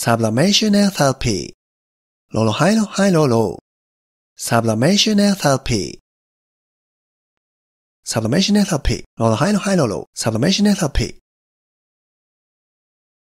Sublimation therapy. Lolo high lo high lolo. Sublimational therapy. Sublimational therapy. Lolo high lo lolo. Sublimational therapy.